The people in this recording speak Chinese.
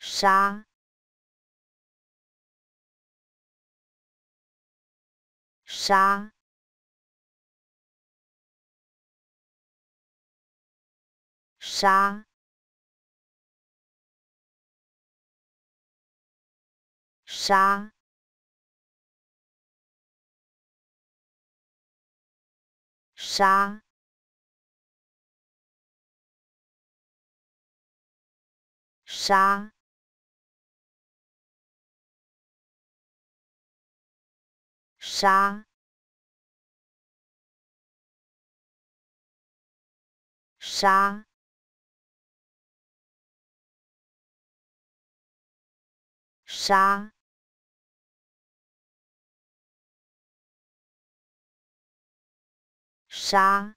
杀！杀！杀！杀！杀！杀！杀！杀！杀！杀！